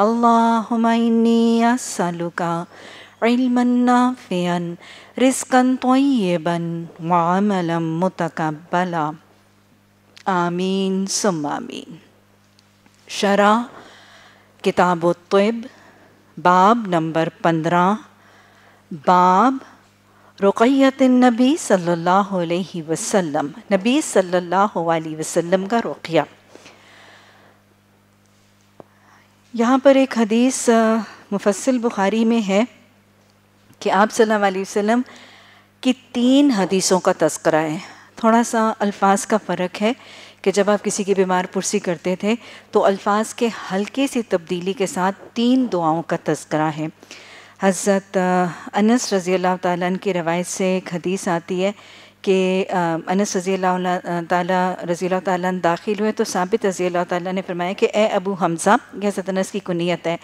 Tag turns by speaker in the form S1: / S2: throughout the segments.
S1: अल्लाहुम्मा इन्नी असलुका इल्मन नाफियन रिस्कन आमीन सुम शरा किताब तब बाब नंबर पंद्रह बाब रुक़ैत नबी सल्लल्लाहु अलैहि वसल्लम नबी सल्लल्लाहु अलैहि वसल्लम का रुक़िया यहाँ पर एक हदीस मुफसल बुखारी में है कि आप सल्लल्लाहु अलैहि वसल्लम की तीन हदीसों का तस्करा है थोड़ा सा अल्फाज का फ़र्क है कि जब आप किसी की बीमार पुरसी करते थे तो अल्फाज के हल्के सी तब्दीली के साथ तीन दुआओं का तस्करा है हज़रत अनस रज़ी अल्लाह तालन की रवायत से एक हदीस आती है कि अनस रज़ी तजी ताखिल हुए तो साबित रज़ी अल्लाह ने फरमाया कि ए अबू हमज़ा यह सतनस की कुनीत है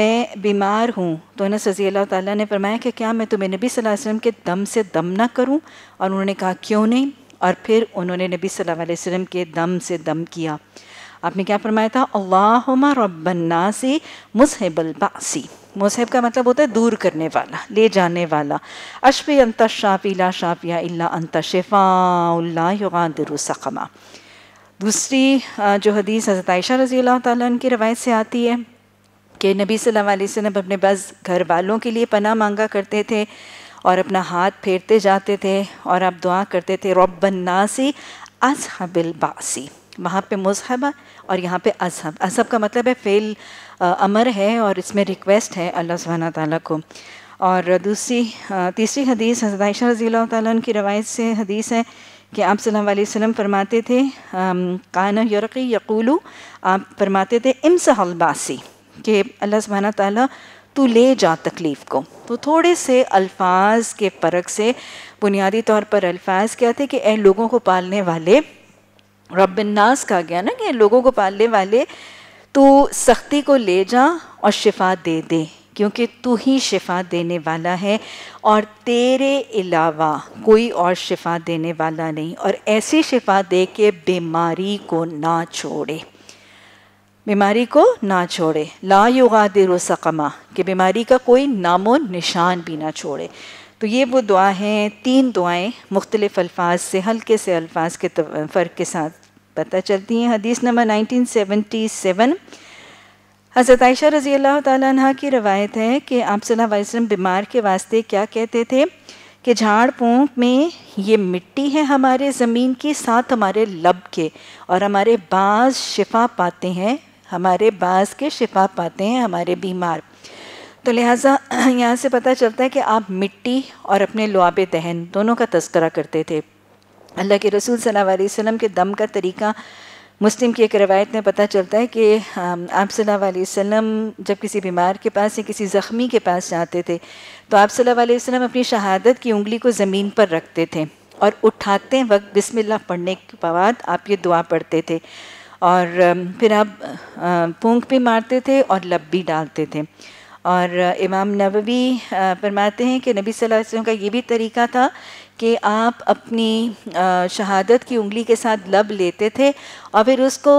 S1: मैं बीमार हूँ तो अनस रज़ी ताली ने फरमाया कि क्या मैं तुम्हें नबी वसल्लम के दम से दम ना करूँ और उन्होंने कहा क्यों नहीं और फिर उन्होंने नबी सल वसम के दम से दम किया आपने क्या फरमाया था अल्लाह रबन्ना से मुसहबलबासी मुसहब का मतलब होता है दूर करने वाला ले जाने वाला अशफ़ अंत शाफ़ी ला शाफ़िया अल्ला अंत शेफ़ाउल्लादिर दुरुसमा दूसरी जो हदीस हज़रत आयशा रज़ी अल्लाह की रवायत से आती है कि नबी सल्लल्लाहु अपने बस घर वालों के लिए पना मांगा करते थे और अपना हाथ फेरते जाते थे और आप दुआ करते थे नासी अजहबिल बासी वहाँ पे मजहबा और यहाँ पे अजहब अजहब का मतलब है फेल अमर है और इसमें रिक्वेस्ट है अल्लाह सुबह ताली को और दूसरी तीसरी हदीस हजदाइशा रजी तन की रवायत से हदीस है कि आप सल्लल्लाहु फरमाते थे कान यरक़ी यकूलू आप फरमाते थे इम्स हलबासी कि अल्लाह सुबहाना ताली तू ले जा तकलीफ़ को तो थोड़े से अल्फाज के फ़र्क से बुनियादी तौर पर अल्फाज क्या थे कि ए लोगों को पालने वाले रबिन्नास कहा गया ना कि लोगों को पालने वाले तो सख्ती को ले जा और शिफा दे दे क्योंकि तू ही शिफा देने वाला है और तेरे अलावा कोई और शिफा देने वाला नहीं और ऐसी शिफा दे के बीमारी को ना छोड़े बीमारी को ना छोड़े ला युगा रो सकमा कि बीमारी का कोई नामो निशान भी ना छोड़े तो ये वो दुआ हैं तीन दुआएं मुख्तलिफ अल्फाज से हल्के से अल्फाज के फ़र्क के साथ पता चलती हैं हदीस नंबर 1977 हज़रत आयशा रज़ी अल्लाह तह की रवायत है कि आप सल्लल्लाहु अलैहि वसल्लम बीमार के वास्ते क्या कहते थे कि झाड़ पोंख में ये मिट्टी है हमारे ज़मीन की साथ हमारे लब के और हमारे बाज शिफा पाते हैं हमारे बाज के शिफा पाते हैं हमारे बीमार तो लिहाजा यहाँ से पता चलता है कि आप मिट्टी और अपने लुआब दहन दोनों का तस्करा करते थे अल्लाह के रसूल सल्लल्लाहु अलैहि वसल्लम के दम का तरीका मुस्लिम की एक रवायत में पता चलता है कि आप सल्लल्लाहु अलैहि वसल्लम जब किसी बीमार के पास या किसी ज़ख्मी के पास जाते थे तो आप सल्लल्लाहु अलैहि वसल्लम अपनी शहादत की उंगली को ज़मीन पर रखते थे और उठाते वक्त बिस्मिल्लाह पढ़ने के बाद आप ये दुआ पढ़ते थे और फिर आप पूंख भी मारते थे और लब भी डालते थे और इमाम नबी फरमाते हैं कि नबी सल्लल्लाहु अलैहि वसल्लम का ये भी तरीका था कि आप अपनी शहादत की उंगली के साथ लब लेते थे और फिर उसको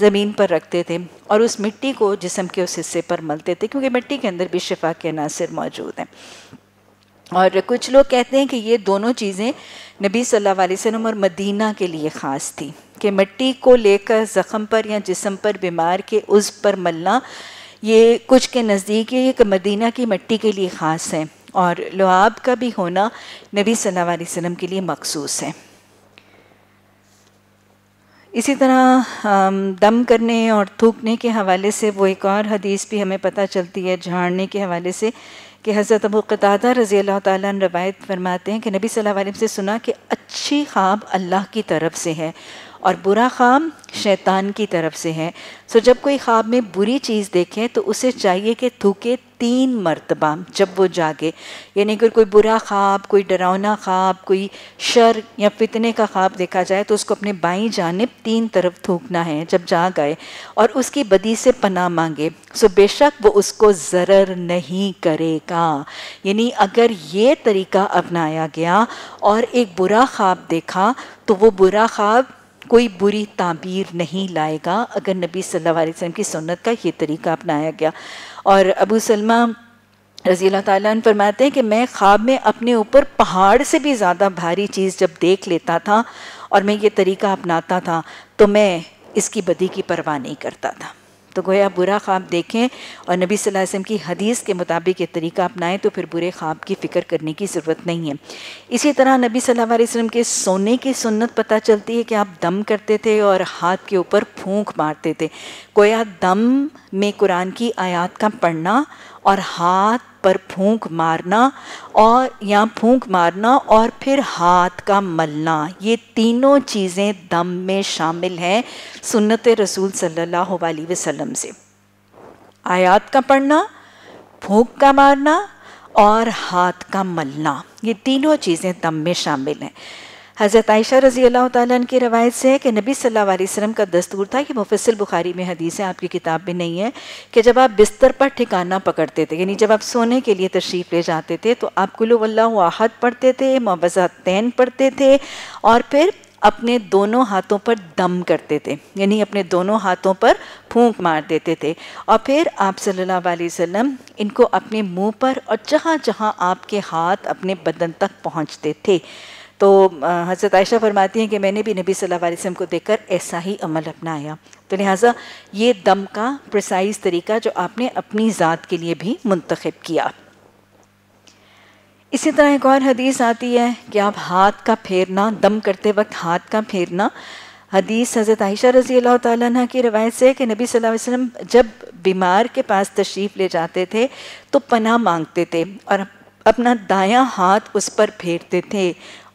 S1: ज़मीन पर रखते थे और उस मिट्टी को जिसम के उस हिस्से पर मलते थे क्योंकि मिट्टी के अंदर भी शिफा के अनासर मौजूद हैं और कुछ लोग कहते हैं कि ये दोनों चीज़ें नबी सल्लल्लाहु अलैहि वसल्लम और मदीना के लिए ख़ास थी कि मिट्टी को लेकर ज़ख़म पर या जिसम पर बीमार के उस पर मलना ये कुछ के नज़दीक ये एक मदीना की मिट्टी के लिए ख़ास है और लुआब का भी होना नबी सल्लल्लाहु अलैहि वसल्लम के लिए मखसूस है इसी तरह दम करने और थूकने के हवाले से वो एक और हदीस भी हमें पता चलती है झाड़ने के हवाले से कि हज़रत अबू कतादा रज़ी अल्लाह ताला फरमाते हैं कि नबी सल्लल्लाहु अलैहि वसल्लम से सुना कि अच्छी ख्वाब अल्लाह की तरफ से है और बुरा ख्वाब शैतान की तरफ से है सो जब कोई ख्वाब में बुरी चीज़ देखे तो उसे चाहिए कि थूके तीन मरतबा जब वो जागे यानी अगर कोई बुरा ख्वाब कोई डरावना ख्वाब कोई शर या फितने का ख्वाब देखा जाए तो उसको अपने बाई जानब तीन तरफ थूकना है जब जाग आए और उसकी बदी से पना मांगे सो बेशक वो उसको ज़रर नहीं करेगा यानी अगर ये तरीका अपनाया गया और एक बुरा ख्वाब देखा तो वो बुरा ख्वाब कोई बुरी ताबीर नहीं लाएगा अगर नबी सल्लल्लाहु अलैहि वसल्लम की सुन्नत का ये तरीका अपनाया गया और अबू सलमा रज़ी तन फरमाते हैं कि मैं ख्वाब में अपने ऊपर पहाड़ से भी ज़्यादा भारी चीज़ जब देख लेता था और मैं ये तरीका अपनाता था तो मैं इसकी बदी की परवाह नहीं करता था तो गोया बुरा ख्वाब देखें और नबी सल्लल्लाहु अलैहि वसल्लम की हदीस के मुताबिक ये तरीका अपनाएं तो फिर बुरे ख्वाब की फ़िक्र करने की ज़रूरत नहीं है इसी तरह नबी सल्लल्लाहु अलैहि वसल्लम के सोने की सुन्नत पता चलती है कि आप दम करते थे और हाथ के ऊपर फूंक मारते थे गोया दम में कुरान की आयात का पढ़ना और हाथ पर फूंक मारना और या फूंक मारना और फिर हाथ का मलना ये तीनों चीज़ें दम में शामिल हैं सुन्नत रसूल सल्लल्लाहु अलैहि वसल्लम से आयात का पढ़ना फूंक का मारना और हाथ का मलना ये तीनों चीज़ें दम में शामिल हैं हज़रत आयशा रज़ी अल्लाह तन की रवायत से है कि नबी सल्लल्लाहु अलैहि वसल्लम का दस्तूर था कि मुफसल बुखारी में हदीस है आपकी किताब में नहीं है कि जब आप बिस्तर पर ठिकाना पकड़ते थे यानी जब आप सोने के लिए तशरीफ़ ले जाते थे तो आप गुलवल्लाहद पढ़ते थे तैन पढ़ते थे और फिर अपने दोनों हाथों पर दम करते थे यानी अपने दोनों हाथों पर फूंक मार देते थे और फिर आप सल्लल्लाहु अलैहि वसल्लम इनको अपने मुंह पर और जहाँ जहाँ आपके हाथ अपने बदन तक पहुँचते थे तो हज़रत आयशा फरमाती हैं कि मैंने भी नबी सल्लल्लाहु अलैहि वसल्लम को देखकर ऐसा ही अमल अपनाया तो लिहाजा ये दम का प्रसाइज तरीका जो आपने अपनी ज़ात के लिए भी मुंतखब किया इसी तरह एक और हदीस आती है कि आप हाथ का फेरना दम करते वक्त हाथ का फेरना हदीस हज़रत आयशा रज़ी अल्लाह तह की रवायत से कि नबी सल्लल्लाहु अलैहि वसल्लम जब बीमार के पास तशरीफ़ ले जाते थे तो पनाह मांगते थे और अपना दायां हाथ उस पर फेरते थे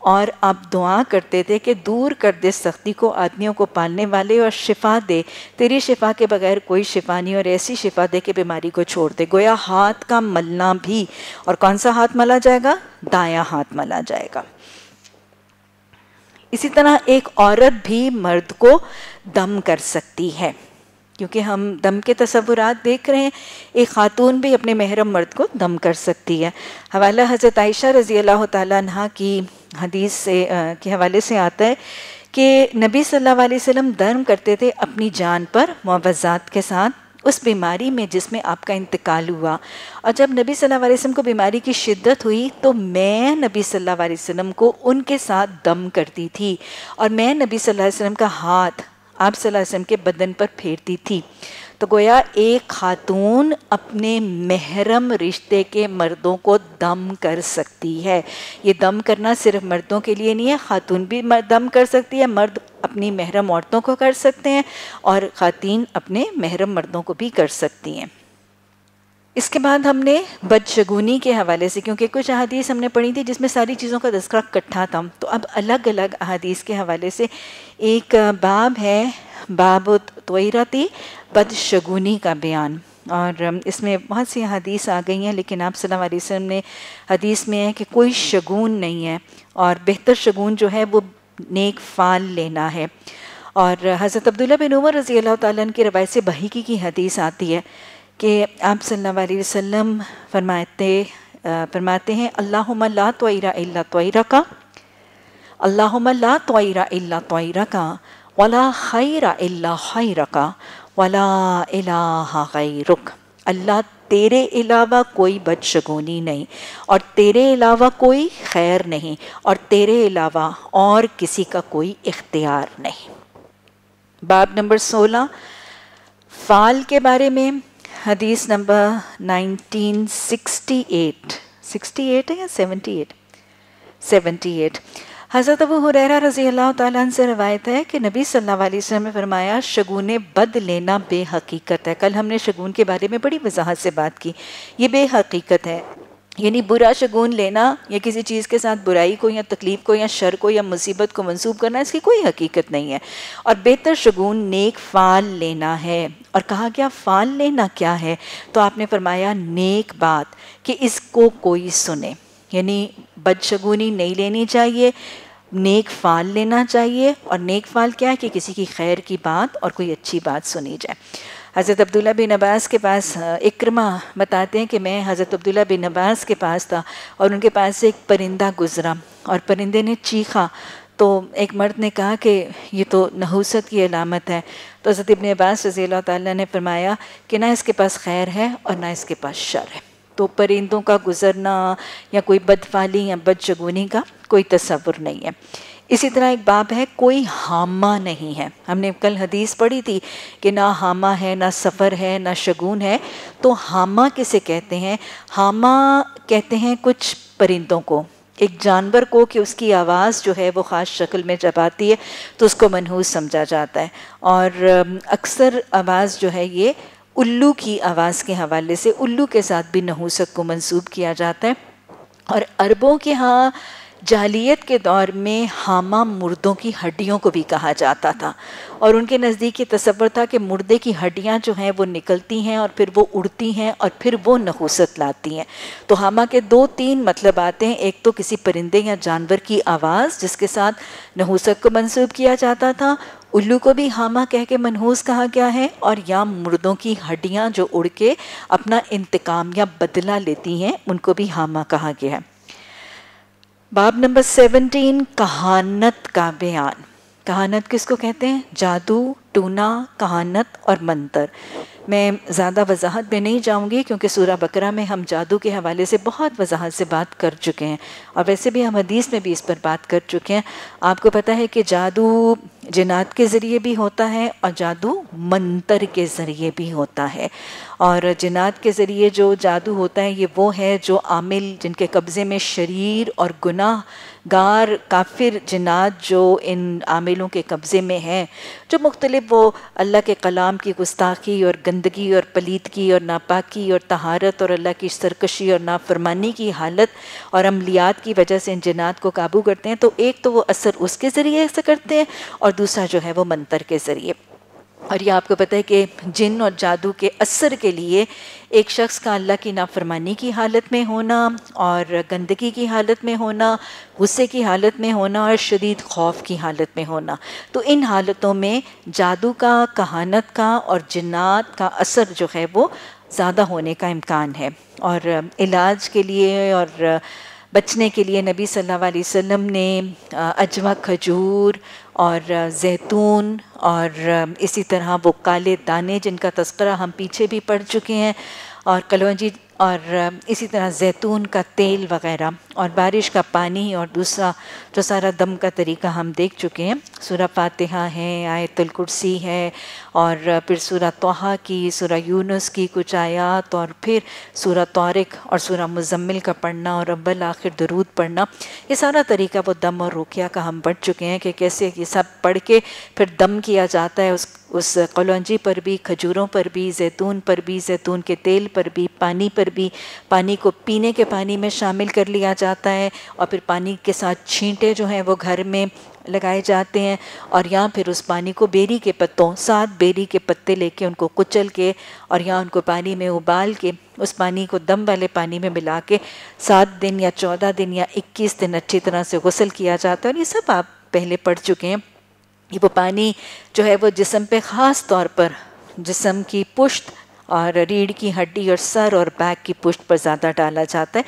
S1: और आप दुआ करते थे कि दूर कर दे सख्ती को आदमियों को पालने वाले और शिफा दे तेरी शिफा के बगैर कोई शिफा नहीं और ऐसी शिफा दे कि बीमारी को छोड़ दे गोया हाथ का मलना भी और कौन सा हाथ मला जाएगा दाया हाथ मला जाएगा इसी तरह एक औरत भी मर्द को दम कर सकती है क्योंकि हम दम के तस्वुरा देख रहे हैं एक ख़ातून भी अपने महरम मर्द को दम कर सकती है हवाला हज़रत आयशा रज़ी अल्लाह तहा की हदीस से के हवाले से आता है कि नबी सल्लल्लाहु अलैहि वसल्लम धर्म करते थे अपनी जान पर मुआवजात के साथ उस बीमारी में जिसमें आपका इंतकाल हुआ और जब नबी सल्लल्लाहु अलैहि वसल्लम को बीमारी की शिद्दत हुई तो मैं नबी सल्लल्लाहु अलैहि वसल्लम को उनके साथ दम करती थी और मैं नबी सल्लल्लाहु अलैहि वसल्लम का हाथ आप वसल्लम के बदन पर फेरती थी तो गोया एक खातून अपने महरम रिश्ते के मर्दों को दम कर सकती है ये दम करना सिर्फ मर्दों के लिए नहीं है खातून भी दम कर सकती है मर्द अपनी महरम औरतों को कर सकते हैं और ख़ातन अपने महरम मर्दों को भी कर सकती हैं इसके बाद हमने बदशगुनी के हवाले से क्योंकि कुछ अहादीस हमने पढ़ी थी जिसमें सारी चीज़ों का तस्करा इकट्ठा था तो अब अलग अलग अहादीस के हवाले से एक बाब है बाब तोयरती बदशगुनी का बयान और इसमें बहुत सी हदीस आ गई हैं लेकिन आप सल्लल्लाहु अलैहि वसल्लम ने हदीस में है कि कोई शगुन नहीं है और बेहतर शगुन जो है वो नेक फाल लेना है और हज़रत अब्दुल्ला बिन उमर रज़ी अल्लाह तालन की रवायत से बहीकी की हदीस आती है कि आप सल्ला वसम फरमाते फरमाते हैं अल्लाह तोरा अल्ला तोरा का अल्लाह तोरा अल्ला तोरा का वला खैरा अल्ला खैरा का वला इलाहा रुख अल्लाह तेरे अलावा कोई बदशगुनी नहीं और तेरे अलावा कोई खैर नहीं और तेरे अलावा और किसी का कोई इख्तियार नहीं बाब नंबर सोलह फ़ाल के बारे में हदीस नंबर 1968 68 है या 78 78 हज़रत अबू हुरैरा रज़ी अल्लाह से रवायत है कि नबी सल्लल्लाहु अलैहि वसल्लम ने फरमाया शगुन बद लेना बेहकीकत है कल हमने शगुन के बारे में बड़ी वजाहत से बात की ये बेहकीकत है यानी बुरा शगुन लेना या किसी चीज़ के साथ बुराई को या तकलीफ़ को या शर को या मुसीबत को मंसूब करना इसकी कोई हकीकत नहीं है और बेहतर शगुन नेक फ़ाल लेना है और कहा गया फ़ाल लेना क्या है तो आपने फरमाया नेक बात कि इसको कोई सुने यानी बदशगुनी नहीं लेनी चाहिए नेक फ़ाल लेना चाहिए और नेक फ़ाल क्या है कि किसी की खैर की बात और कोई अच्छी बात सुनी जाए हज़रत अब्दुल्ला बिन अब्बास के पास इक्रमा बताते हैं कि मैं हज़रत अब्दुल्ला बिन अब्बास के पास था और उनके पास से एक परिंदा गुज़रा और परिंदे ने चीखा तो एक मर्द ने कहा कि ये तो नहूसत की अलामत है तो हज़रत इबन अब्बास रज़ी अल्लाह ने फरमाया कि ना इसके पास खैर है और ना इसके पास शर है तो परिंदों का गुज़रना या कोई बदफाली या बदशगुनी का कोई तस्वुर नहीं है इसी तरह एक बाप है कोई हामा नहीं है हमने कल हदीस पढ़ी थी कि ना हामा है ना सफ़र है ना शगुन है तो हामा किसे कहते हैं हामा कहते हैं कुछ परिंदों को एक जानवर को कि उसकी आवाज़ जो है वो ख़ास शक्ल में जब आती है तो उसको मनहूस समझा जाता है और अक्सर आवाज़ जो है ये उल्लू की आवाज़ के हवाले से उल्लू के साथ भी नहूसक को मंसूब किया जाता है और अरबों के यहाँ जाहलीत के दौर में हामा मुर्दों की हड्डियों को भी कहा जाता था और उनके नज़दीक ये तस्वर था कि मुर्दे की हड्डियाँ जो हैं वो निकलती हैं और फिर वो उड़ती हैं और फिर वो नहूसत लाती हैं तो हामा के दो तीन मतलब आते हैं एक तो किसी परिंदे या जानवर की आवाज़ जिसके साथ नहूसत को मनसूब किया जाता था उल्लू को भी हामा कह के मनहूस कहा गया है और या मुर्दों की हड्डियाँ जो उड़ के अपना इंतकाम या बदला लेती हैं उनको भी हामा कहा गया है बाब नंबर सेवनटीन कहानत का बयान कहानत किसको कहते हैं जादू टूना कहानत और मंत्र मैं ज़्यादा वजाहत में नहीं जाऊँगी क्योंकि सूर्य बकरा में हम जादू के हवाले से बहुत वजाहत से बात कर चुके हैं और वैसे भी हम हदीस में भी इस पर बात कर चुके हैं आपको पता है कि जादू जिनात के ज़रिए भी होता है और जादू मंत्र के ज़रिए भी होता है और जिनात के ज़रिए जो जादू होता है ये वो है जो आमिल जिनके कब्ज़े में शरीर और गुनाह गार काफिर जनात जो इन आमिलों के कब्ज़े में हैं जो मुख्तलिफ वो अल्लाह के कलाम की गुस्ताखी और गंदगी और पलीदगी और नापाकी और तहारत और अल्लाह की सरकशी और नाफरमानी की हालत और अमलियात की वजह से इन जनात को काबू करते हैं तो एक तो वो असर उसके ज़रिए से करते हैं और दूसरा जो है वो मंतर के ज़रिए और ये आपको पता है कि जिन और जादू के असर के लिए एक शख्स का अल्लाह की नाफरमानी की हालत में होना और गंदगी की हालत में होना गुस्से की हालत में होना और शदीद खौफ की हालत में होना तो इन हालतों में जादू का कहानत का और जन्ात का असर जो है वो ज़्यादा होने का इम्कान है और इलाज के लिए और बचने के लिए नबी सल्लल्लाहु अलैहि वसल्लम ने अजवा खजूर और जैतून और इसी तरह वो काले दाने जिनका तस्करा हम पीछे भी पढ़ चुके हैं और कलवंजी और इसी तरह जैतून का तेल वगैरह और बारिश का पानी और दूसरा जो सारा दम का तरीका हम देख चुके हैं सूरा फातहा है आयतुल कुर्सी है और फिर सूरा तोहा की सूरा यूनुस की कुछ आयात और फिर सूरा तौरक और सूर मुजम्मिल का पढ़ना और अब्बल आखिर दरूद पढ़ना ये सारा तरीका वो दम और रुकिया का हम पढ़ चुके हैं कि कैसे ये सब पढ़ के फिर दम किया जाता है उस उस कलौजी पर भी खजूरों पर भी जैतून पर भी जैतून के तेल पर भी पानी पर भी पानी को पीने के पानी में शामिल कर लिया जाता है और फिर पानी के साथ छींटे जो हैं वो घर में लगाए जाते हैं और या फिर उस पानी को बेरी के पत्तों सात बेरी के पत्ते लेके उनको कुचल के और यहाँ उनको पानी में उबाल के उस पानी को दम वाले पानी में मिला के सात दिन या चौदह दिन या इक्कीस दिन अच्छी तरह से गसल किया जाता है और ये सब आप पहले पढ़ चुके हैं ये वो पानी जो है वो जिसम पे ख़ास तौर पर जिसम की पुश्त और रीढ़ की हड्डी और सर और बैक की पुष्ट पर ज़्यादा डाला जाता है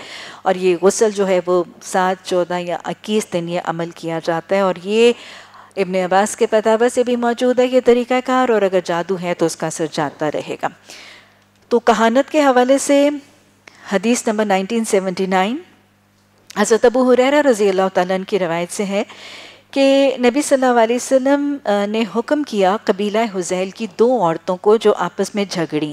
S1: और ये गसल जो है वो सात चौदह या इक्कीस दिन ये अमल किया जाता है और ये इबन अब्बास के पैदावर से भी मौजूद है ये तरीक़ाकार और अगर जादू है तो उसका असर जाता रहेगा तो कहानत के हवाले से हदीस नंबर 1979 हज़रत अबू हुरैरा रज़ी अल्लाह तन की रवायत से है कि नबी सल्लल्लाहु अलैहि वसल्लम ने हुक्म किया कबीला हुजैल की दो औरतों को जो आपस में झगड़ी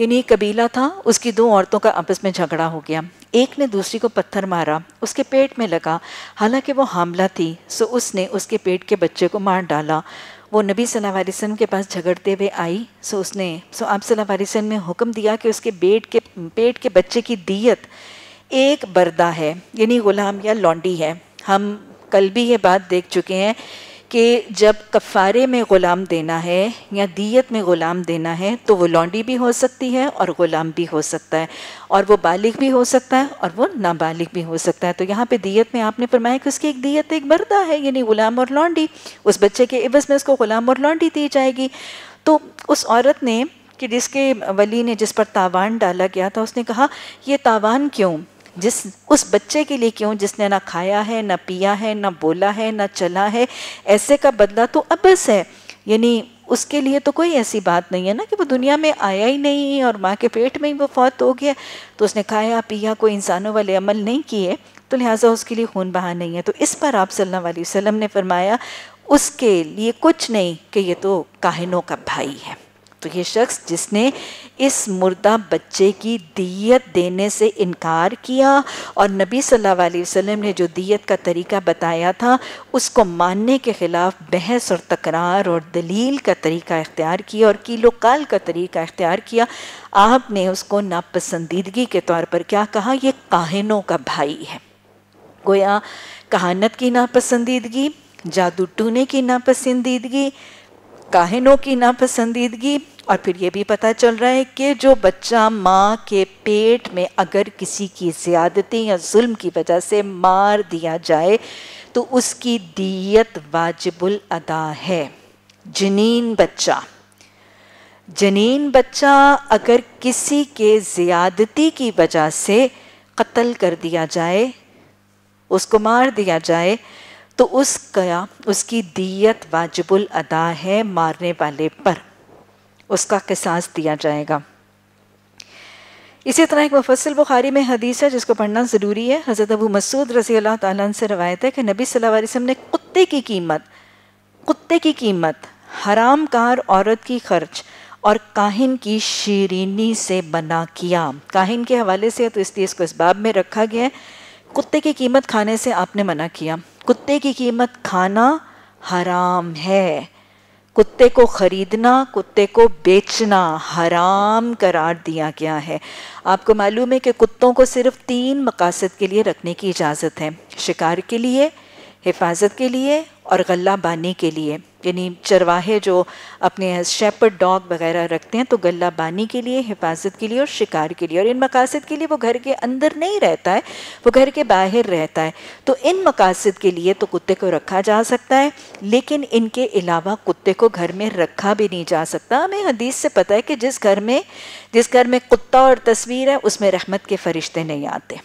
S1: यानी कबीला था उसकी दो औरतों का आपस में झगड़ा हो गया एक ने दूसरी को पत्थर मारा उसके पेट में लगा हालांकि वो हामला थी सो उसने उसके पेट के बच्चे को मार डाला वो नबी सल्लल्लाहु अलैहि वसल्लम के पास झगड़ते हुए आई सो उसने सो आप सल्लल्लाहु अलैहि वसल्लम ने हुक्म दिया कि उसके बेट के पेट के बच्चे की दियत एक बर्दा है यानी गुलाम या लौंडी है हम कल भी ये बात देख चुके हैं कि जब कफ़ारे में ग़ुलाम देना है या दियत में ग़ुलाम देना है तो वो लौंडी भी हो सकती है और ग़ुलाम भी हो सकता है और वो बालिग भी हो सकता है और वो नाबालिग भी हो सकता है तो यहाँ पे दियत में आपने फरमाया कि उसकी एक दियत एक बर्दा है यानी ग़ुलाम और लौंडी उस बच्चे के इवज़ में उसको ग़ुलाम और लौंडी दी जाएगी तो उस औरत ने कि जिसके वली ने जिस पर तावान डाला गया था उसने कहा ये तावान क्यों जिस उस बच्चे के लिए क्यों जिसने ना खाया है ना पिया है ना बोला है ना चला है ऐसे का बदला तो अबस है यानी उसके लिए तो कोई ऐसी बात नहीं है ना कि वो दुनिया में आया ही नहीं और माँ के पेट में ही वो फौत हो गया तो उसने खाया पिया कोई इंसानों वाले अमल नहीं किए तो लिहाजा उसके लिए खून बहा नहीं है तो इस पर आप सल्ला अलैहि ने फरमाया उसके लिए कुछ नहीं कि ये तो काहिनों का भाई है तो ये शख्स जिसने इस मुर्दा बच्चे की दियत देने से इनकार किया और नबी सल्लल्लाहु अलैहि वसल्लम ने जो दियत का तरीका बताया था उसको मानने के ख़िलाफ़ बहस और तकरार और दलील का तरीका इख्तियार किया और किलो काल का तरीका इख्तियार किया आपने उसको नापसंदीदगी के तौर पर क्या कहा यह काहिनों का भाई है गोया कहानत की नापसंदीदगी जादू टूने की नापसंदीदगी काहिनों की नापसंदीदगी और फिर ये भी पता चल रहा है कि जो बच्चा माँ के पेट में अगर किसी की ज़्यादती या जुल्म की वजह से मार दिया जाए तो उसकी दियत वाजिबुल अदा है जनीन बच्चा जनीन बच्चा अगर किसी के ज़्यादती की वजह से कत्ल कर दिया जाए उसको मार दिया जाए तो उसका उसकी दियत वाजिबुल अदा है मारने वाले पर उसका कहसास दिया जाएगा इसी तरह एक मुफसल बुखारी में हदीस है जिसको पढ़ना ज़रूरी है हज़रत अबू मसूद रज़ी अल्लाह ताला से रवायत है कि नबी सल्लल्लाहु अलैहि वसल्लम ने कुत्ते की कीमत कुत्ते की कीमत हराम कार औरत की खर्च और काहिन की शीरीनी से बना किया काहिन के हवाले से तो इसलिए इसको इस बाब में रखा गया है कुत्ते की कीमत खाने से आपने मना किया कुत्ते की कीमत खाना हराम है कुत्ते को ख़रीदना कुत्ते को बेचना हराम करार दिया गया है आपको मालूम है कि कुत्तों को सिर्फ तीन मकासद के लिए रखने की इजाज़त है शिकार के लिए हिफाजत के लिए और गला बानी के लिए यानी चरवाहे जो अपने शेपर्ड डॉग वगैरह रखते हैं तो गला बानी के लिए हिफाजत के लिए और शिकार के लिए और इन मकासद के लिए वो घर के अंदर नहीं रहता है वो घर के बाहर रहता है तो इन मकासद के लिए तो कुत्ते को रखा जा सकता है लेकिन इनके अलावा कुत्ते को घर में रखा भी नहीं जा सकता हमें हदीस से पता है कि जिस घर में जिस घर में कुत्ता और तस्वीर है उसमें रहमत के फरिश्ते नहीं आते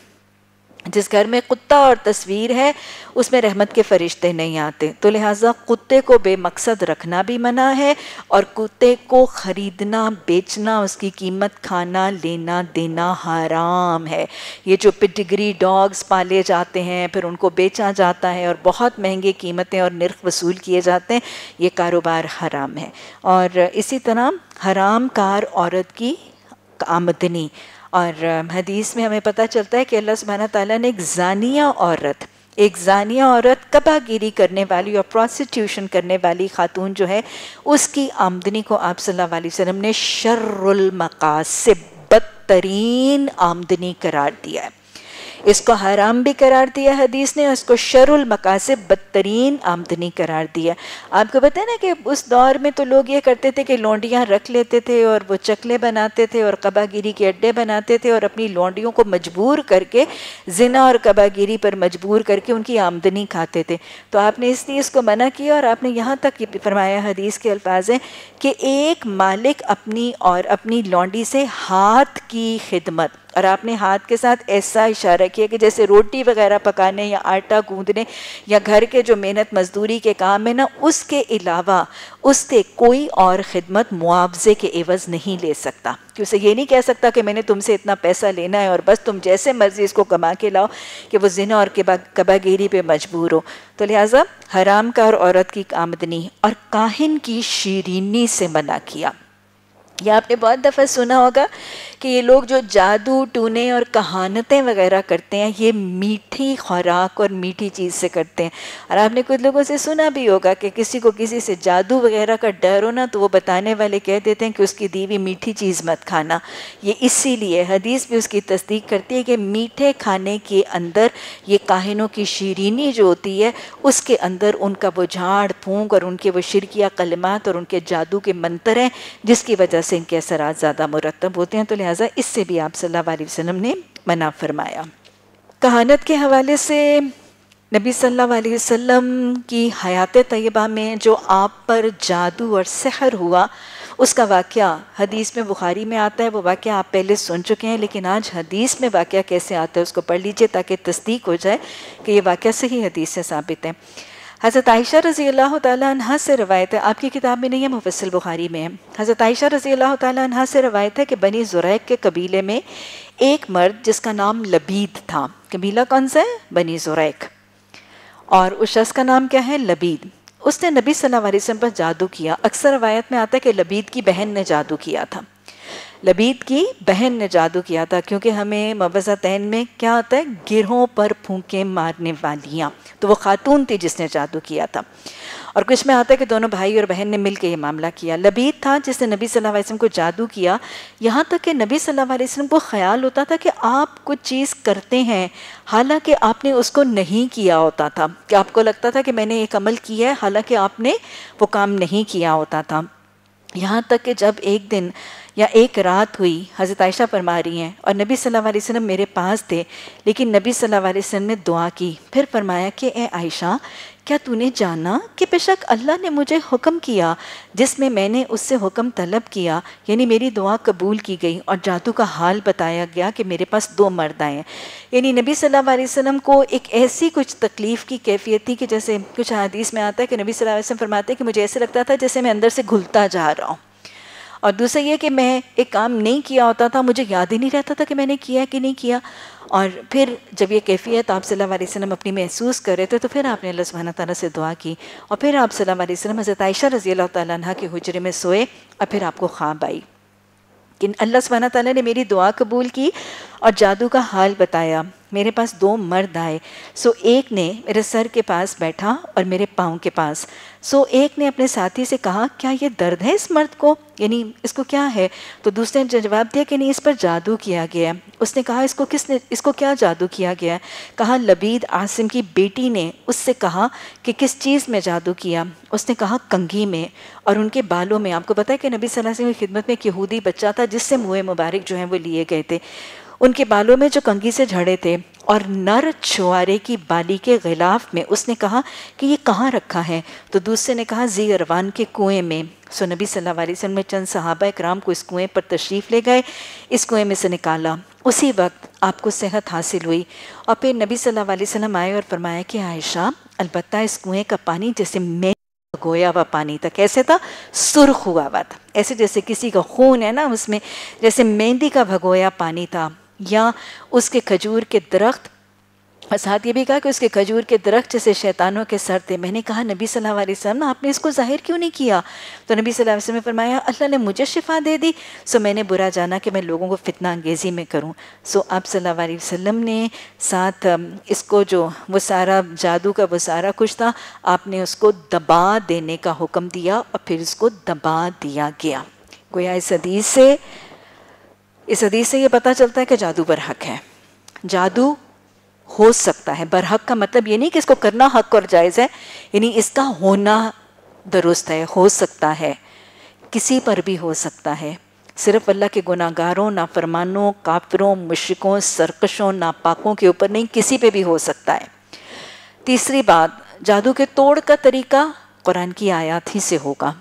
S1: जिस घर में कुत्ता और तस्वीर है उसमें रहमत के फरिश्ते नहीं आते तो लिहाजा कुत्ते को बेमकसद रखना भी मना है और कुत्ते को ख़रीदना बेचना उसकी कीमत खाना लेना देना हराम है ये जो पिटिगरी डॉग्स पाले जाते हैं फिर उनको बेचा जाता है और बहुत महंगे कीमतें और नर्ख वसूल किए जाते हैं ये कारोबार हराम है और इसी तरह हराम कार औरत की आमदनी और हदीस में हमें पता चलता है कि अल्लाह सुबहाना ताली ने एक जानिया औरत एक जानिया औरत कबागिरी करने वाली और प्रोस्टिट्यूशन करने वाली खातून जो है उसकी आमदनी को आप सल्लल्लाहु अलैहि वसल्लम ने शर्रुल मकासिब बदतरीन आमदनी करार दिया है इसको हराम भी करार दिया हदीस ने इसको शरुल मकासब बदतरीन आमदनी करार दिया आपको पता है ना कि उस दौर में तो लोग ये करते थे कि लोंडियाँ रख लेते थे और वो चकले बनाते थे और कबागिरी के अड्डे बनाते थे और अपनी लोंडियों को मजबूर करके जिना और कबागिरी पर मजबूर करके उनकी आमदनी खाते थे तो आपने इसलिए इसको मना किया और आपने यहाँ तक ये फरमाया हदीस के अल्फाज हैं कि एक मालिक अपनी और अपनी लौंडी से हाथ की खिदमत और आपने हाथ के साथ ऐसा इशारा किया कि जैसे रोटी वगैरह पकाने या आटा गूंदने या घर के जो मेहनत मजदूरी के काम है ना उसके अलावा उससे कोई और ख़िदमत मुआवजे के एवज़ नहीं ले सकता कि उसे ये नहीं कह सकता कि मैंने तुमसे इतना पैसा लेना है और बस तुम जैसे मर्ज़ी इसको कमा के लाओ कि वो जिन और कबागिरी पे मजबूर हो तो लिहाजा हराम का औरत की आमदनी और काहिन की शीरीनी से मना किया यह आपने बहुत दफ़ा सुना होगा कि ये लोग जो जादू टूने और कहानतें वगैरह करते हैं ये मीठी खुराक और मीठी चीज़ से करते हैं और आपने कुछ लोगों से सुना भी होगा कि किसी को किसी से जादू वगैरह का डर हो ना तो वो बताने वाले कह देते हैं कि उसकी दीवी मीठी चीज़ मत खाना ये इसीलिए हदीस भी उसकी तस्दीक करती है कि मीठे खाने के अंदर ये काहिनों की शीरीनी जो होती है उसके अंदर उनका वो झाड़ फूँक और उनके वो शिरकिया कलमात और उनके जादू के मंतर हैं जिसकी वजह से इनके असरात ज़्यादा मुरतब होते हैं तो लिहाजा इससे भी आप सल्ला वसम ने मना फरमाया कहानत के हवाले से नबी सल्लल्लाहु अलैहि वसल्लम की हयात तयबा में जो आप पर जादू और सहर हुआ उसका वाक़ हदीस में बुखारी में आता है वो वाक़ आप पहले सुन चुके हैं लेकिन आज हदीस में वाक़ कैसे आता है उसको पढ़ लीजिए ताकि तस्दीक हो जाए कि ये वाक़ सही हदीस से साबित है हज़रत आयशा रज़ी अल्लाह तह से रवायत है आपकी किताब में नहीं है मुफसल बुखारी में है हज़रत आयशा रज़ी अल्लाह तह से रवायत है कि बनी ज़ुरैक के कबीले में एक मर्द जिसका नाम लबीद था कबीला कौन सा है बनी ज़ुरैक और उस शख्स का नाम क्या है लबीद उसने नबी सल्लल्लाहु अलैहि वसल्लम पर जादू किया अक्सर रवायत में आता है कि लबीद की बहन ने जादू किया था लबीद की बहन ने जादू किया था क्योंकि हमें मवज़ा तहन में क्या होता है गिरहों पर फूके मारने वालियाँ तो वो खातून थी जिसने जादू किया था और कुछ में आता है कि दोनों भाई और बहन ने मिलकर ये मामला किया लबीद था जिसने नबी सल्लल्लाहु अलैहि वसल्लम को जादू किया यहाँ तक कि नबी सल्लल्लाहु अलैहि वसल्लम को ख्याल होता था कि आप कुछ चीज़ करते हैं हालांकि आपने उसको नहीं किया होता था कि आपको लगता था कि मैंने एक अमल किया है हालांकि आपने वो काम नहीं किया होता था यहाँ तक कि जब एक दिन या एक रात हुई हज़रत आयशा फरमा रही हैं और नबी सल्लल्लाहु अलैहि वसल्लम मेरे पास थे लेकिन नबी सल्लल्लाहु अलैहि वसल्लम ने दुआ की फिर फरमाया कि ए आयशा क्या तूने जाना कि बेशक अल्लाह ने मुझे हुक्म किया जिसमें मैंने उससे हुक्म तलब किया यानी मेरी दुआ कबूल की गई और जादू का हाल बताया गया कि मेरे पास दो मर्द आए यानी नबी सल्लल्लाहु अलैहि वसल्लम को एक ऐसी कुछ तकलीफ़ की कैफियत थी कि जैसे कुछ हदीस में आता है कि नबी सल्लल्लाहु अलैहि वसल्लम फरमाते हैं कि मुझे ऐसे लगता था जैसे मैं अंदर से घुलता जा रहा हूँ और दूसरा ये कि मैं एक काम नहीं किया होता था मुझे याद ही नहीं रहता था कि मैंने किया कि नहीं किया और फिर जब ये कैफियत आप सल्लाम अपनी महसूस कर रहे थे तो फिर आपने अल्लाह सुबहाना ताली से दुआ की और फिर आप सल्लाम हज़रत आयशा रज़ी अल्लाह के हजरे में सोए और फिर आपको ख्वाब आई कि अल्लाह सुबहाना ताली ने मेरी दुआ कबूल की और जादू का हाल बताया मेरे पास दो मर्द आए सो एक ने मेरे सर के पास बैठा और मेरे पाँव के पास सो एक ने अपने साथी से कहा क्या ये दर्द है इस मर्द को यानी इसको क्या है तो दूसरे ने जवाब दिया कि नहीं इस पर जादू किया गया उसने कहा इसको किसने इसको क्या जादू किया गया कहा लबीद आसिम की बेटी ने उससे कहा कि किस चीज़ में जादू किया उसने कहा कंघी में और उनके बालों में आपको पता है कि नबी सल्लल्लाहु अलैहि वसल्लम की खिदमत में एक यहूदी बच्चा था जिससे मुँह मुबारक जो है वो लिए गए थे उनके बालों में जो कंगी से झड़े थे और नर छुआरे की बाली के गिलाफ में उसने कहा कि ये कहाँ रखा है तो दूसरे ने कहा जी अरवान के कुएं में सो नबी सल्लल्लाहु अलैहि वसल्लम चंद सहाबा इकराम को इस कुएं पर तशरीफ़ ले गए इस कुएं में से निकाला उसी वक्त आपको सेहत हासिल हुई और फिर नबी सल्लल्लाहु अलैहि वसल्लम आए और फरमाया कि आयशा अलबत् इस कुएँ का पानी जैसे मैं गोया हुआ पानी था कैसे था सुर्ख हुआ हुआ था ऐसे जैसे किसी का खून है ना उसमें जैसे मेहंदी का भगोया पानी था या उसके खजूर के दरख्त और साथ ये भी कहा कि उसके खजूर के दरख्त जैसे शैतानों के सर थे मैंने कहा नबी सल्लल्लाहु अलैहि वसल्लम आपने इसको ज़ाहिर क्यों नहीं किया तो नबी सल्लल्लाहु अलैहि वसल्लम ने फरमाया अल्लाह ने मुझे शिफा दे दी सो मैंने बुरा जाना कि मैं लोगों को फितना अंगेज़ी में करूं सो आप सल्लल्लाहु अलैहि वसल्लम ने साथ इसको जो वो सारा जादू का वो सारा कुछ था आपने उसको दबा देने का हुक्म दिया और फिर उसको दबा दिया गया कोई इस सदी से इस हदीस से ये पता चलता है कि जादू बरहक है जादू हो सकता है बरहक का मतलब ये नहीं कि इसको करना हक और जायज़ है यानी इसका होना दुरुस्त है हो सकता है किसी पर भी हो सकता है सिर्फ अल्लाह के गुनागारों नाफरमानों काफिरों मुशरकों सरकशों नापाकों के ऊपर नहीं किसी पे भी हो सकता है तीसरी बात जादू के तोड़ का तरीका कुरान की आयात ही से होगा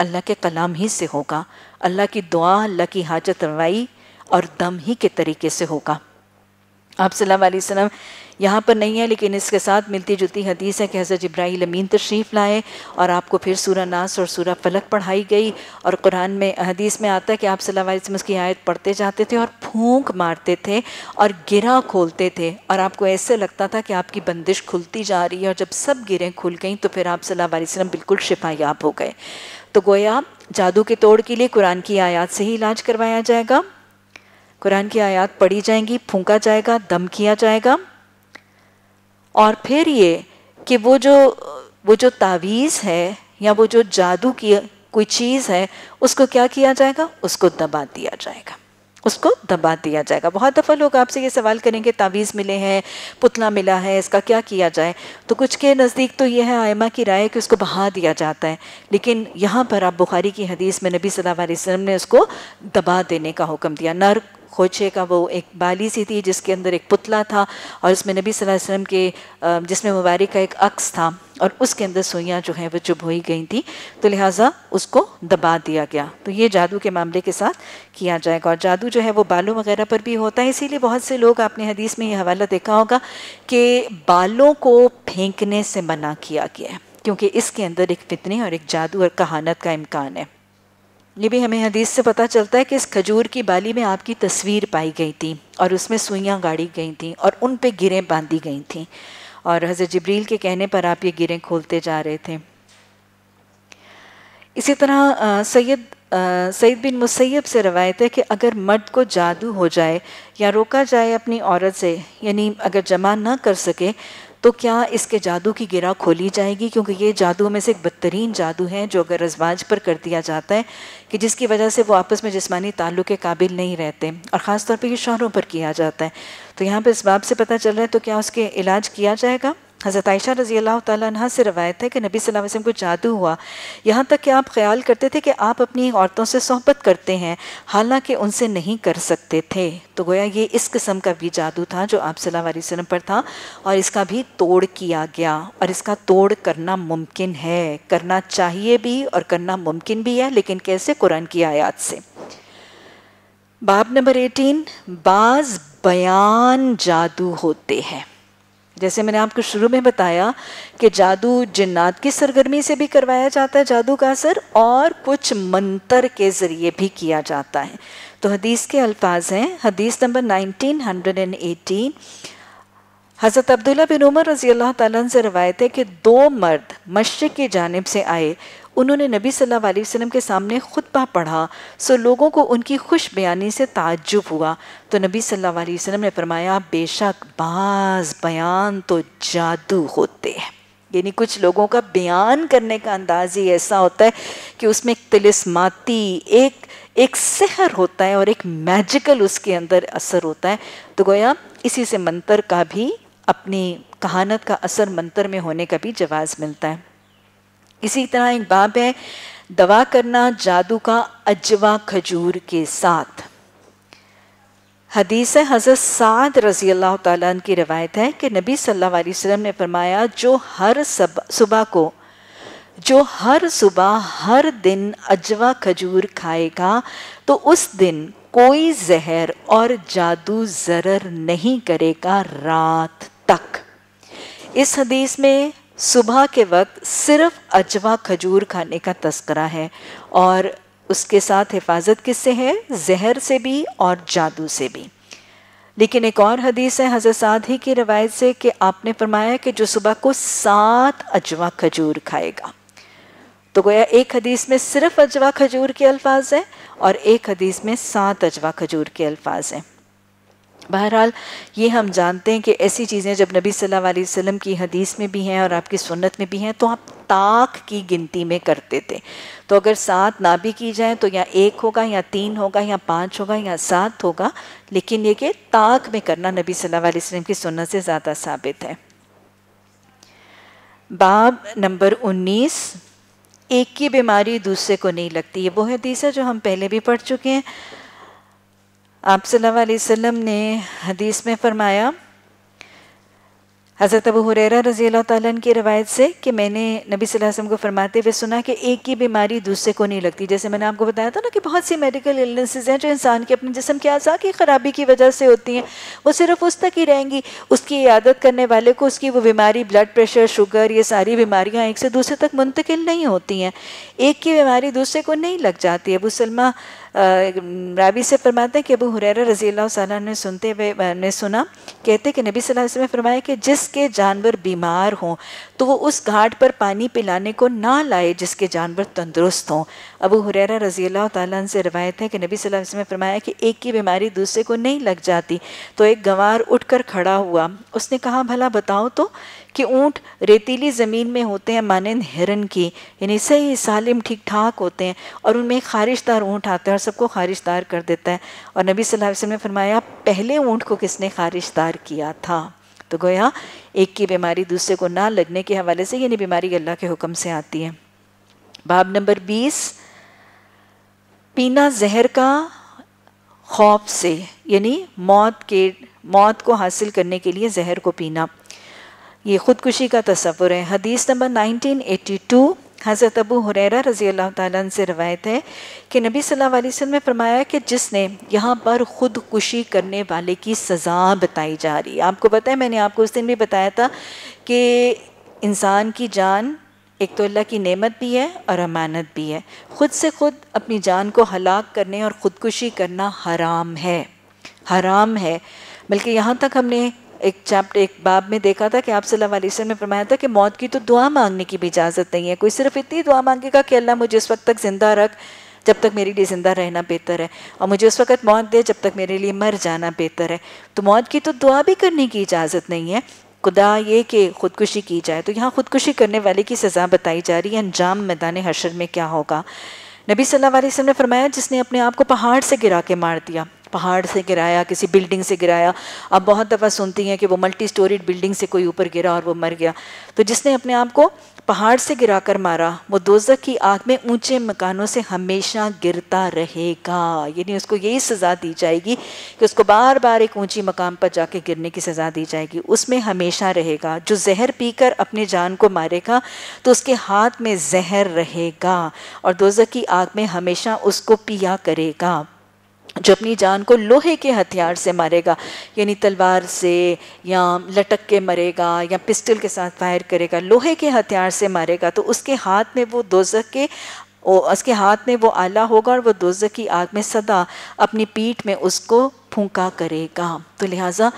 S1: अल्लाह के कलाम ही से होगा अल्लाह की दुआ अल्लाह की हाजत रवाई और दम ही के तरीके से होगा आप सल्लल्लाहु अलैहि वसल्लम यहाँ पर नहीं है लेकिन इसके साथ मिलती जुलती हदीस है कि हज़रत इब्राहिम अमीन तशरीफ़ लाए और आपको फिर सूरा नास और सूरा फलक पढ़ाई गई और कुरान में हदीस में आता है कि आप सल्लल्लाहु अलैहि वसल्लम उसकी आयत पढ़ते जाते थे और फूंक मारते थे और गिरा खोलते थे और आपको ऐसे लगता था कि आपकी बंदिश खुलती जा रही है और जब सब गिरें खुल गई तो फिर आप सल्लल्लाहु अलैहि वसल्लम बिल्कुल शिफायाब हो गए तो गोया जादू के तोड़ के लिए कुरान की आयात से ही इलाज करवाया जाएगा कुरान की आयात पढ़ी जाएंगी फूंका जाएगा दम किया जाएगा और फिर ये कि वो जो वो जो तावीज़ है या वो जो जादू की कोई चीज़ है उसको क्या किया जाएगा उसको दबा दिया जाएगा उसको दबा दिया जाएगा बहुत दफ़ा लोग आपसे ये सवाल करेंगे तावीज़ मिले हैं पुतला मिला है इसका क्या किया जाए तो कुछ के नज़दीक तो यह है आयमा की राय कि उसको बहा दिया जाता है लेकिन यहाँ पर आप बुखारी की हदीस में नबी सल्लल्लाहु अलैहि वसल्लम ने उसको दबा देने का हुक्म दिया नर खोचे का वो एक बाली सी थी जिसके अंदर एक पुतला था और उसमें नबी सल्लल्लाहु अलैहि वसल्लम के जिसमें मुबारक का एक अक्स था और उसके अंदर सुइयाँ जो हैं वो चुभ हुई गई थी तो लिहाजा उसको दबा दिया गया तो ये जादू के मामले के साथ किया जाएगा और जादू जो है वो बालों वगैरह पर भी होता है इसीलिए बहुत से लोग आपने हदीस में ये हवाला देखा होगा कि बालों को फेंकने से मना किया गया है क्योंकि इसके अंदर एक फितने और एक जादू और कहानत का इम्कान है ये भी हमें हदीस से पता चलता है कि इस खजूर की बाली में आपकी तस्वीर पाई गई थी और उसमें सुइयाँ गाड़ी गई थी और उन पर गिरें बांधी गई थी और हज़रत जबरील के कहने पर आप ये गिरें खोलते जा रहे थे इसी तरह सैयद सईद बिन मुसैब से रवायत है कि अगर मर्द को जादू हो जाए या रोका जाए अपनी औरत से यानी अगर जमा ना कर सके तो क्या इसके जादू की गिरा खोली जाएगी क्योंकि ये जादू में से एक बदतरीन जादू है जो अगर रजवाज पर कर दिया जाता है कि जिसकी वजह से वो आपस में जिसमानी ताल्लुक़ के काबिल नहीं रहते और ख़ास तौर पर ये शहरों पर किया जाता है तो यहाँ पर इस बाब से पता चल रहा है तो क्या उसके इलाज किया जाएगा हज़रत आयशा रज़ी अल्लाह तह से रवायत है कि नबी सल्लल्लाहु अलैहि वसल्लम को जादू हुआ यहाँ तक कि आप ख्याल करते थे कि आप अपनी औरतों से सोहबत करते हैं हालांकि उनसे नहीं कर सकते थे तो गोया ये इस किस्म का भी जादू था जो आप सल्लल्लाहु अलैहि वसल्लम पर था और इसका भी तोड़ किया गया और इसका तोड़ करना मुमकिन है करना चाहिए भी और करना मुमकिन भी है लेकिन कैसे कुरान की आयात से बाब नंबर एटीन बाज बयान जादू होते हैं जैसे मैंने आपको शुरू में बताया कि जादू जिन्नात की सरगर्मी से भी करवाया जाता है जादू का असर और कुछ मंत्र के ज़रिए भी किया जाता है तो हदीस के अल्फाज हैं हदीस नंबर 1918 हज़रत अब्दुल्ला बिन उमर रजी अल्लाह तन से रवायत है कि दो मर्द मशरक़ की जानब से आए उन्होंने नबी सल्लल्लाहु अलैहि वसल्लम के सामने खुतबा पढ़ा सो लोगों को उनकी खुश बयानी से ताज्जुब हुआ तो नबी सल्लल्लाहु अलैहि वसल्लम ने फरमाया बेशक बाज बयान तो जादू होते हैं यानी कुछ लोगों का बयान करने का अंदाज ही ऐसा होता है कि उसमें एक तिलिस्माती एक एक सहर होता है और एक मैजिकल उसके अंदर असर होता है तो गोया इसी से मंत्र का भी अपनी कहानत का असर मंत्र में होने का भी जवाब मिलता है इसी तरह एक बाब है दवा करना जादू का अजवा खजूर के साथ हदीस हज़रत साद रजी अल्लाह तन की रवायत है कि नबी सल्लल्लाहु अलैहि वसल्लम ने फरमाया जो हर सब सुबह को जो हर सुबह हर दिन अजवा खजूर खाएगा तो उस दिन कोई जहर और जादू ज़रर नहीं करेगा रात तक इस हदीस में सुबह के वक्त सिर्फ अजवा खजूर खाने का तस्करा है और उसके साथ हिफाजत किससे है जहर से भी और जादू से भी लेकिन एक और हदीस है हजर साधी ही की रवायत से कि आपने फरमाया कि जो सुबह को सात अजवा खजूर खाएगा तो गोया एक हदीस में सिर्फ अजवा खजूर के अल्फाज हैं और एक हदीस में सात अजवा खजूर के अल्फाज हैं बहरहाल ये हम जानते हैं कि ऐसी चीज़ें जब नबी सल्लल्लाहु अलैहि वसल्लम की हदीस में भी हैं और आपकी सुन्नत में भी हैं तो आप ताक की गिनती में करते थे तो अगर सात ना भी की जाए तो या एक होगा या तीन होगा या पाँच होगा या सात होगा लेकिन ये कि ताक में करना नबी सल्लल्लाहु अलैहि वसल्लम की सुन्नत से ज़्यादा साबित है बाब नंबर उन्नीस एक की बीमारी दूसरे को नहीं लगती ये वो हदीस है जो हम पहले भी पढ़ चुके हैं आप सल्लल्लाहु ने हदीस में फरमाया हज़रत अबू हुररा रज़ी अल्लाह तन की रवायत से कि मैंने नबी वसल्लम को फरमाते हुए सुना कि एक की बीमारी दूसरे को नहीं लगती जैसे मैंने आपको बताया था ना कि बहुत सी मेडिकल इलनेसेस हैं जो इंसान के अपने जिसम के आज़ा की ख़राबी की वजह से होती हैं वो सिर्फ उस तक ही रहेंगी उसकी आदत करने वाले को उसकी वो बीमारी ब्लड प्रेशर शुगर ये सारी बीमारियाँ एक से दूसरे तक मुंतकिल नहीं होती हैं एक की बीमारी दूसरे को नहीं लग जाती अबू सलमा रावी से फरमाते हैं कि अबू हुर रजी ने सुनते हुए ने सुना कहते कि नबी सल्लल्लाहु अलैहि वसल्लम फरमाया कि जिसके जानवर बीमार हों तो वो उस घाट पर पानी पिलाने को ना लाए जिसके जानवर तंदुरुस्त हों अबू हुर रजी अल्लाह से रवायत है कि नबी सल्लल्लाहु अलैहि वसल्लम फरमाया कि एक की बीमारी दूसरे को नहीं लग जाती तो एक गंवार उठ खड़ा हुआ उसने कहा भला बताओ तो कि ऊँट रेतीली ज़मीन में होते हैं मानंद हिरन की यानी सही सालिम ठीक ठाक होते हैं और उनमें खारिशदार ऊँट आता है और सबको खारिशदार कर देता है और नबी सल्लल्लाहु अलैहि वसल्लम ने फरमाया पहले ऊँट को किसने खारिशदार किया था तो गोया एक की बीमारी दूसरे को ना लगने के हवाले से यानी बीमारी अल्लाह के हुक्म से आती है बाब नंबर बीस पीना जहर का खौफ से यानी मौत के मौत को हासिल करने के लिए जहर को पीना ये ख़ुदकुशी का तस्वुर है हदीस नंबर 1982 हज़रत अबू हुररा रज़ी अल्लाह ताला से रवायत है कि नबी सल्लल्लाहु अलैहि वसल्लम ने फरमाया कि जिसने यहाँ पर ख़ुदकुशी करने वाले की सज़ा बताई जा रही है आपको पता है मैंने आपको उस दिन भी बताया था कि इंसान की जान एक तो अल्लाह की नेमत भी है और अमानत भी है ख़ुद से ख़ुद अपनी जान को हलाक करने और ख़ुदकुशी करना हराम है हराम है बल्कि यहाँ तक हमने एक चैप्ट एक बाब में देखा था कि आप सल्लल्लाहु अलैहि वसल्लम ने फरमाया था कि मौत की तो दुआ मांगने की भी इजाज़त नहीं है कोई सिर्फ इतनी दुआ मांगेगा कि अल्लाह मुझे उस वक्त तक ज़िंदा रख जब तक मेरे लिए ज़िंदा रहना बेहतर है और मुझे उस वक्त मौत दे जब तक मेरे लिए मर जाना बेहतर है तो मौत की तो दुआ भी करने की इजाज़त नहीं है खुदा ये कि ख़ुदकुशी की जाए तो यहाँ ख़ुदकुशी करने वाले की सज़ा बताई जा रही है अंजाम मैदान हशर में क्या होगा नबी सल्लल्लाहु अलैहि वसल्लम ने फरमाया जिसने अपने आप को पहाड़ से गिरा के मार दिया पहाड़ से गिराया किसी बिल्डिंग से गिराया अब बहुत दफ़ा सुनती हैं कि वो मल्टी स्टोरीड बिल्डिंग से कोई ऊपर गिरा और वो मर गया तो जिसने अपने आप को पहाड़ से गिराकर मारा वो दोजक की आग में ऊंचे मकानों से हमेशा गिरता रहेगा यानी उसको यही सज़ा दी जाएगी कि उसको बार बार एक ऊंची मकाम पर जाके गिरने की सज़ा दी जाएगी उसमें हमेशा रहेगा जो जहर पीकर अपने जान को मारेगा तो उसके हाथ में जहर रहेगा और दोजक की आग में हमेशा उसको पिया करेगा जो अपनी जान को लोहे के हथियार से मारेगा यानी तलवार से या लटक के मरेगा या पिस्टल के साथ फायर करेगा लोहे के हथियार से मारेगा तो उसके हाथ में वो दोजक के उसके हाथ में वो आला होगा और वो दोजक की आग में सदा अपनी पीठ में उसको फूका करेगा तो लिहाजा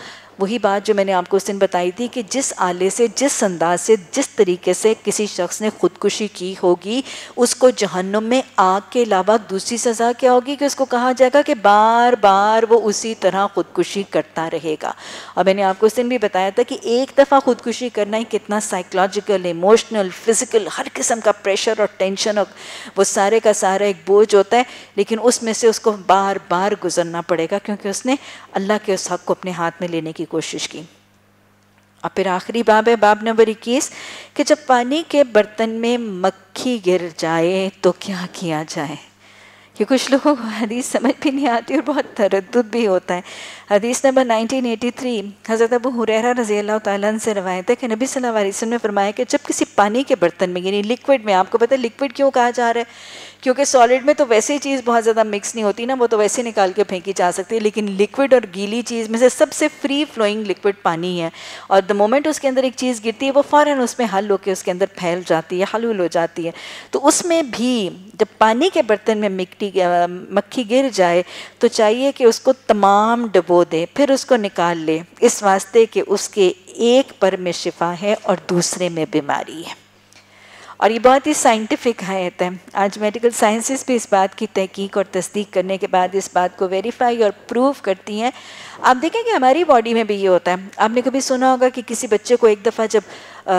S1: वही बात जो मैंने आपको उस दिन बताई थी कि जिस आले से जिस अंदाज से जिस तरीके से किसी शख्स ने खुदकुशी की होगी उसको जहन्नुम में आग के अलावा दूसरी सज़ा क्या होगी कि उसको कहा जाएगा कि बार बार वो उसी तरह खुदकुशी करता रहेगा और मैंने आपको उस दिन भी बताया था कि एक दफ़ा खुदकुशी करना ही कितना साइकोलॉजिकल इमोशनल फिज़िकल हर किस्म का प्रेशर और टेंशन और वो सारे का सारा एक बोझ होता है लेकिन उसमें से उसको बार बार गुजरना पड़ेगा क्योंकि उसने अल्लाह के उस हक़ को अपने हाथ में लेने की कोशिश की और फिर आखिरी बाब है बाब नंबर इक्कीस कि जब पानी के बर्तन में मक्खी गिर जाए तो क्या किया जाए कि कुछ लोगों को हदीस समझ भी नहीं आती और बहुत तरद भी होता है हदीस नंबर 1983 हज़रत अबू हुरैरा रजी अल्लाह तन से रवायत है कि नबी सल्लल्लाहु अलैहि वसल्लम ने फरमाया कि जब किसी पानी के बर्तन में यानी लिक्विड में आपको पता है लिक्विड क्यों कहा जा रहा है क्योंकि सॉलिड में तो वैसे ही चीज़ बहुत ज़्यादा मिक्स नहीं होती ना वो तो वैसे निकाल के फेंकी जा सकती है लेकिन लिक्विड और गीली चीज़ में से सबसे फ्री फ्लोइंग लिक्विड पानी है और द मोमेंट उसके अंदर एक चीज़ गिरती है वो फ़ौर उसमें हल होकर उसके अंदर फैल जाती है हल हो जाती है तो उसमें भी जब पानी के बर्तन में मिट्टी मक्खी गिर जाए तो चाहिए कि उसको तमाम डबो दे फिर उसको निकाल ले इस वास्ते कि उसके एक पर में शिफा है और दूसरे में बीमारी है और ये बहुत ही साइंटिफिक हायत तो है आज मेडिकल साइंसेस भी इस बात की तहकीक और तस्दीक करने के बाद इस बात को वेरीफाई और प्रूव करती हैं आप देखें कि हमारी बॉडी में भी ये होता है आपने कभी सुना होगा कि किसी बच्चे को एक दफ़ा जब आ,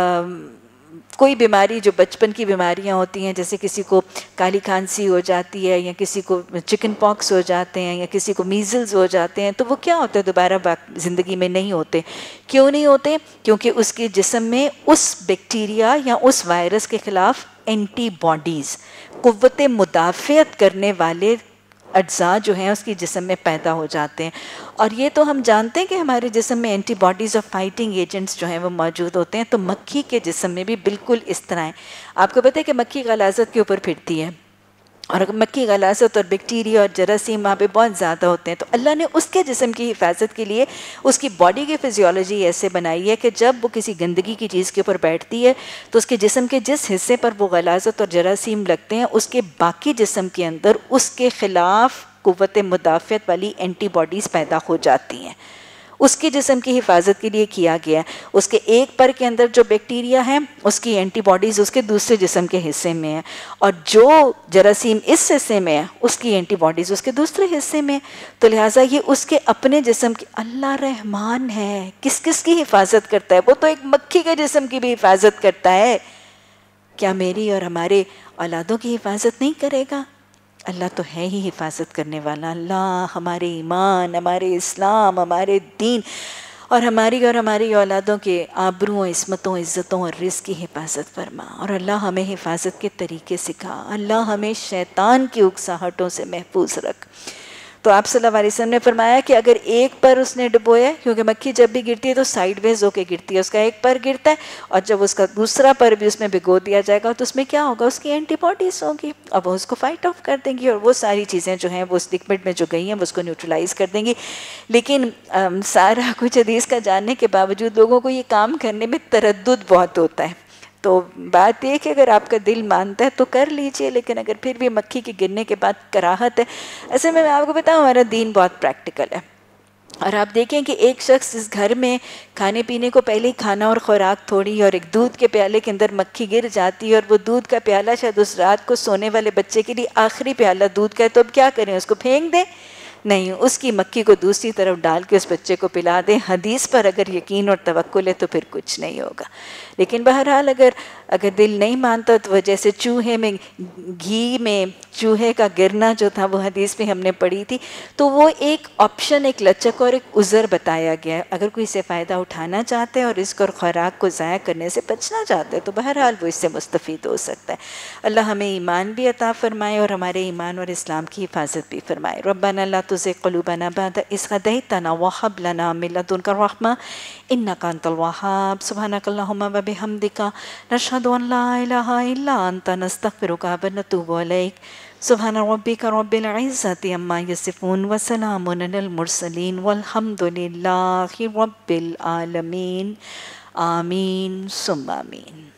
S1: कोई बीमारी जो बचपन की बीमारियां होती हैं जैसे किसी को काली खांसी हो जाती है या किसी को चिकन पॉक्स हो जाते हैं या किसी को मीजल्स हो जाते हैं तो वो क्या होता है दोबारा ज़िंदगी में नहीं होते क्यों नहीं होते क्योंकि उसके जिसम में उस बैक्टीरिया या उस वायरस के ख़िलाफ़ एंटीबॉडीज़ कुत मुदाफ़त करने वाले अज्जा जो हैं उसकी जिसम में पैदा हो जाते हैं और ये तो हम जानते हैं कि हमारे जिसम में एंटीबॉडीज़ और फाइटिंग एजेंट्स जो हैं वो मौजूद होते हैं तो मक्खी के जिसम में भी बिल्कुल इस तरह है आपको पता है कि मक्खी गलाजत के ऊपर फिरती है और अगर मक्की गलासत और बैक्टीरिया और जरासीम वहाँ पे बहुत ज़्यादा होते हैं तो अल्लाह ने उसके जिसम की हिफाजत के लिए उसकी बॉडी की फिजियोलॉजी ऐसे बनाई है कि जब वो किसी गंदगी की चीज़ के ऊपर बैठती है तो उसके जिसम के जिस हिस्से पर वो गलाजत और जरासीम लगते हैं उसके बाकी जिसम के अंदर उसके ख़िलाफ़ क़वत मुदाफ़त वाली एंटीबॉडीज़ पैदा हो जाती हैं उसके जिसम की हिफाजत के लिए किया गया है उसके एक पर के अंदर जो बैक्टीरिया है उसकी एंटीबॉडीज़ उसके दूसरे जिसम के हिस्से में है और जो जरासीम इस हिस्से में है उसकी एंटीबॉडीज़ उसके दूसरे हिस्से में तो लिहाजा ये उसके अपने जिसम की अल्लाह रहमान है किस किस की हिफाजत करता है वो तो एक मक्खी के जिसम की भी हिफाजत करता है क्या मेरी और हमारे औलादों की हिफाजत नहीं करेगा अल्लाह तो है ही हिफाजत करने वाला अल्लाह हमारे ईमान हमारे इस्लाम हमारे दीन और हमारी और हमारी औलादों के आबरुओं इसमतों इज़्ज़तों और रिस की हिफाजत फरमा और अल्लाह हमें हिफाजत के तरीके सिखा अल्लाह हमें शैतान की उकसाहटों से महफूज रख तो आप सल्लाम ने फरमाया कि अगर एक पर उसने डुबोया क्योंकि मक्खी जब भी गिरती है तो साइडवेज होकर गिरती है उसका एक पर गिरता है और जब उसका दूसरा पर भी उसमें भिगो दिया जाएगा तो उसमें क्या होगा उसकी एंटीबॉडीज होगी और वो उसको फाइट ऑफ कर देंगी और वो सारी चीज़ें जो हैं वो उस लिक्विड में जो गई हैं वो उसको न्यूट्रलाइज कर देंगी लेकिन आ, सारा कुछ हदीस का जानने के बावजूद लोगों को ये काम करने में तरद बहुत होता है तो बात यह कि अगर आपका दिल मानता है तो कर लीजिए लेकिन अगर फिर भी मक्खी के गिरने के बाद कराहत है ऐसे में मैं आपको बताऊँ हमारा दीन बहुत प्रैक्टिकल है और आप देखें कि एक शख्स इस घर में खाने पीने को पहले ही खाना और ख़ुराक थोड़ी और एक दूध के प्याले के अंदर मक्खी गिर जाती है और वो दूध का प्याला शायद उस रात को सोने वाले बच्चे के लिए आखिरी प्याला दूध का है तो अब क्या करें उसको फेंक दें नहीं उसकी मक्की को दूसरी तरफ डाल के उस बच्चे को पिला दें हदीस पर अगर यकीन और तवक्ल है तो फिर कुछ नहीं होगा लेकिन बहरहाल अगर अगर दिल नहीं मानता तो वह जैसे चूहे में घी में चूहे का गिरना जो था वो हदीस में हमने पढ़ी थी तो वो एक ऑप्शन एक लचक और एक उज़र बताया गया है अगर कोई इसे फ़ायदा उठाना चाहते हैं और इसको और ख़ुराक को ज़ाया करने से बचना चाहते हैं तो बहरहाल वो इससे मुस्तफ़ हो सकता है अल्लाह हमें ईमान भी अता फ़रमाए और हमारे ईमान और इस्लाम की हिफाजत भी फ़रमाए रबाना تزغ قلوبنا بعد إذ هديتنا وهب لنا من لدنك الرحمة إنك أنت الوهاب سبحانك اللهم وبحمدك نشهد أن لا إله إلا أنت نستغفرك ونتوب إليك سبحان ربك رب العزة عما يصفون وسلام على المرسلين والحمد لله رب العالمين آمين ثم آمين